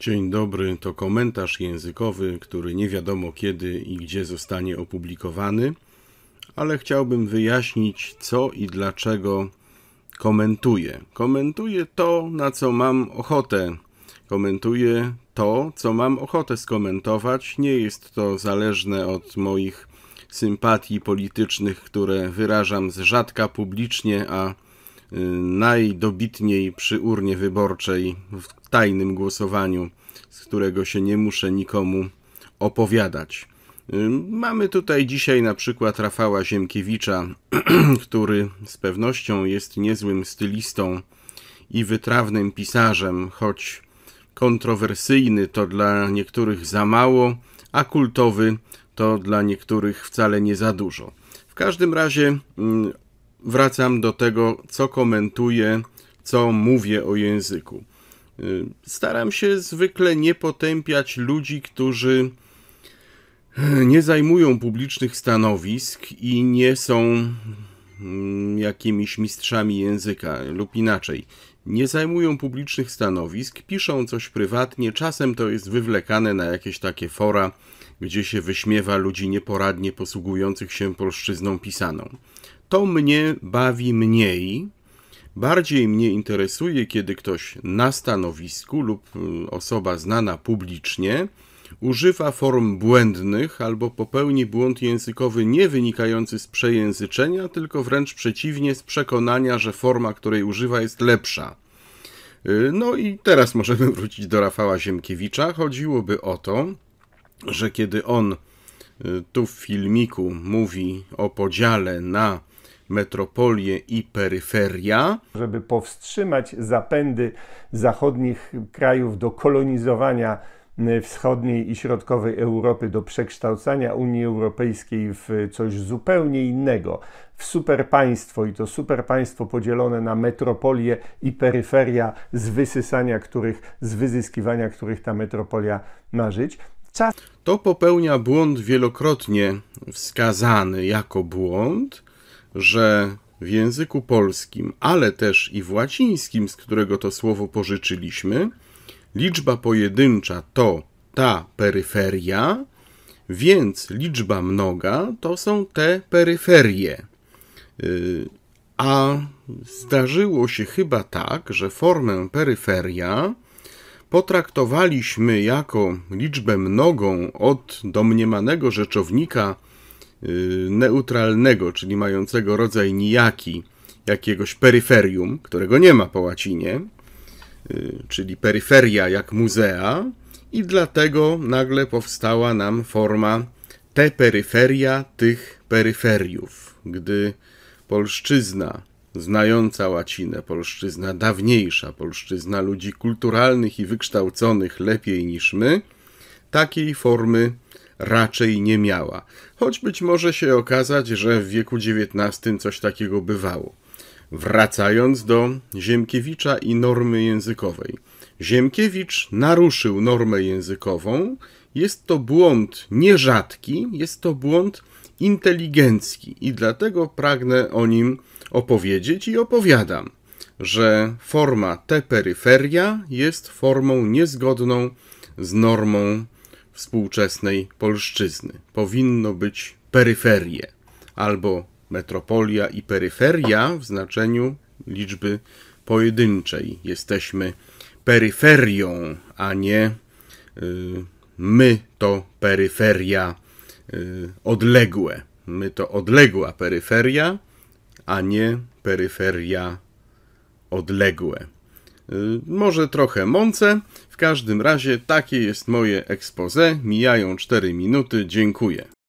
Dzień dobry to komentarz językowy, który nie wiadomo kiedy i gdzie zostanie opublikowany, ale chciałbym wyjaśnić co i dlaczego komentuję. Komentuję to, na co mam ochotę. Komentuję to, co mam ochotę skomentować. Nie jest to zależne od moich sympatii politycznych, które wyrażam z rzadka publicznie, a najdobitniej przy urnie wyborczej w tajnym głosowaniu, z którego się nie muszę nikomu opowiadać. Mamy tutaj dzisiaj na przykład Rafała Ziemkiewicza, który z pewnością jest niezłym stylistą i wytrawnym pisarzem, choć kontrowersyjny to dla niektórych za mało, a kultowy to dla niektórych wcale nie za dużo. W każdym razie wracam do tego, co komentuję, co mówię o języku. Y, staram się zwykle nie potępiać ludzi, którzy nie zajmują publicznych stanowisk i nie są mm, jakimiś mistrzami języka lub inaczej nie zajmują publicznych stanowisk, piszą coś prywatnie, czasem to jest wywlekane na jakieś takie fora, gdzie się wyśmiewa ludzi nieporadnie posługujących się polszczyzną pisaną. To mnie bawi mniej. Bardziej mnie interesuje, kiedy ktoś na stanowisku lub y, osoba znana publicznie używa form błędnych albo popełni błąd językowy nie wynikający z przejęzyczenia, tylko wręcz przeciwnie, z przekonania, że forma, której używa, jest lepsza. Y, no i teraz możemy wrócić do Rafała Ziemkiewicza. Chodziłoby o to, że kiedy on y, tu w filmiku mówi o podziale na metropolię i peryferia. Żeby powstrzymać zapędy zachodnich krajów do kolonizowania Y, wschodniej i środkowej Europy do przekształcania Unii Europejskiej w coś zupełnie innego, w superpaństwo i to superpaństwo podzielone na metropolie i peryferia z wysysania których, z wyzyskiwania których ta metropolia ma żyć. Czas... To popełnia błąd wielokrotnie wskazany jako błąd, że w języku polskim, ale też i w łacińskim, z którego to słowo pożyczyliśmy, liczba pojedyncza to ta peryferia, więc liczba mnoga to są te peryferie. Y, a zdarzyło się chyba tak, że formę peryferia potraktowaliśmy jako liczbę mnogą od domniemanego rzeczownika y, neutralnego, czyli mającego rodzaj nijaki jakiegoś peryferium, którego nie ma po łacinie, Y, czyli peryferia jak muzea, i dlatego nagle powstała nam forma te peryferia tych peryferiów, gdy polszczyzna znająca łacinę, polszczyzna dawniejsza, polszczyzna ludzi kulturalnych i wykształconych lepiej niż my, takiej formy raczej nie miała. Choć być może się okazać, że w wieku XIX coś takiego bywało. Wracając do Ziemkiewicza i normy językowej. Ziemkiewicz naruszył normę językową. Jest to błąd nierzadki, jest to błąd inteligencki i dlatego pragnę o nim opowiedzieć i opowiadam, że forma te peryferia jest formą niezgodną z normą współczesnej polszczyzny. Powinno być peryferie albo metropolia i peryferia w znaczeniu liczby pojedynczej. Jesteśmy peryferią, a nie y, my to peryferia y, odległe. My to odległa peryferia, a nie peryferia odległe. Y, może trochę mące. W każdym razie takie jest moje expose. Mijają 4 minuty. Dziękuję.